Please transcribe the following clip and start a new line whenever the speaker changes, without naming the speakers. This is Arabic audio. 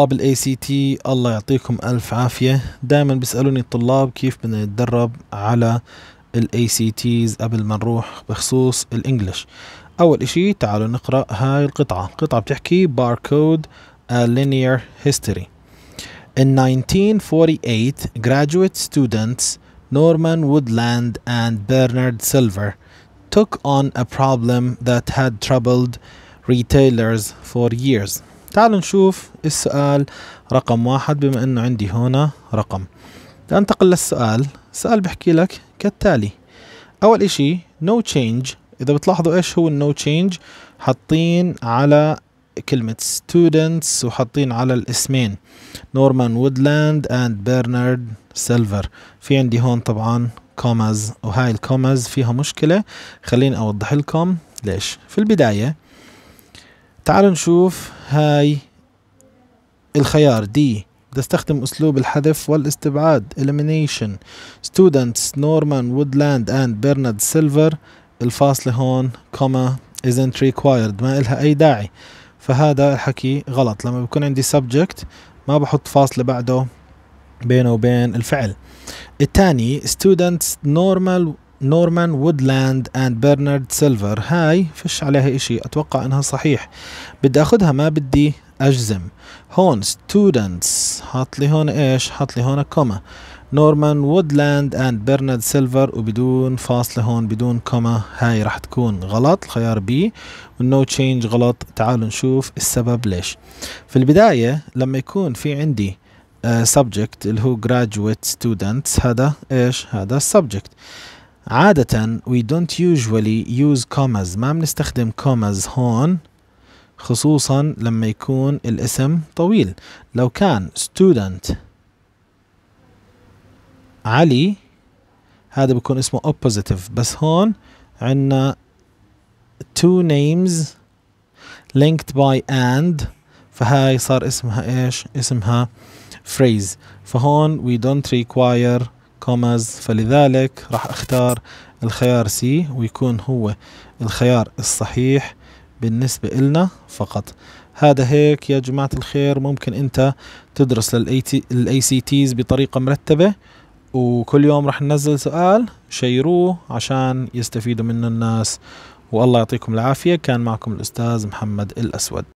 طلاب الاي سي تي الله يعطيكم الف عافيه دائما بيسالوني الطلاب كيف بدنا نتدرب على الاي سي تيز قبل ما نروح بخصوص الانجليش اول اشي تعالوا نقرا هاي القطعه القطعه بتحكي باركود آه، linear history In 1948, graduate students Norman Woodland and Bernard Silver took on a problem that had troubled retailers for years. تعالوا نشوف السؤال رقم واحد بما انه عندي هنا رقم لانتقل للسؤال السؤال بحكي لك كالتالي اول اشي no change اذا بتلاحظوا ايش هو النو no change حاطين على كلمة students وحاطين على الاسمين نورمان وودلاند اند برنارد سيلفر في عندي هون طبعا كوماز وهاي الكوماز فيها مشكلة خليني اوضح لكم ليش في البداية تعالوا نشوف هاي الخيار دي تستخدم اسلوب الحذف والاستبعاد elimination students norman woodland and bernard silver الفاصلة هون comma isn't required ما إلها أي داعي فهذا الحكي غلط لما بكون عندي subject ما بحط فاصلة بعده بينه وبين الفعل الثاني students normal نورمان وودلاند اند برنارد سيلفر هاي فش عليها اشي اتوقع انها صحيح بدي اخذها ما بدي اجزم هون ستودنتس حاط لي هون ايش حاط لي هون كوما نورمان وودلاند اند برنارد سيلفر وبدون فاصلة هون بدون كوما هاي راح تكون غلط الخيار بي والنو تشينج غلط تعالوا نشوف السبب ليش في البداية لما يكون في عندي uh, اللي هو graduate students هذا ايش هذا subject عادة we don't usually use commas ما بنستخدم commas هون خصوصا لما يكون الاسم طويل لو كان student علي هذا بيكون اسمه oppositive بس هون عندنا two names linked by and فهاي صار اسمها ايش اسمها phrase فهون we don't require كوماز فلذلك راح اختار الخيار سي ويكون هو الخيار الصحيح بالنسبة إلنا فقط هذا هيك يا جماعة الخير ممكن أنت تدرس للاي سي تيز بطريقة مرتبة وكل يوم راح ننزل سؤال شيروه عشان يستفيدوا منه الناس والله يعطيكم العافية كان معكم الأستاذ محمد الأسود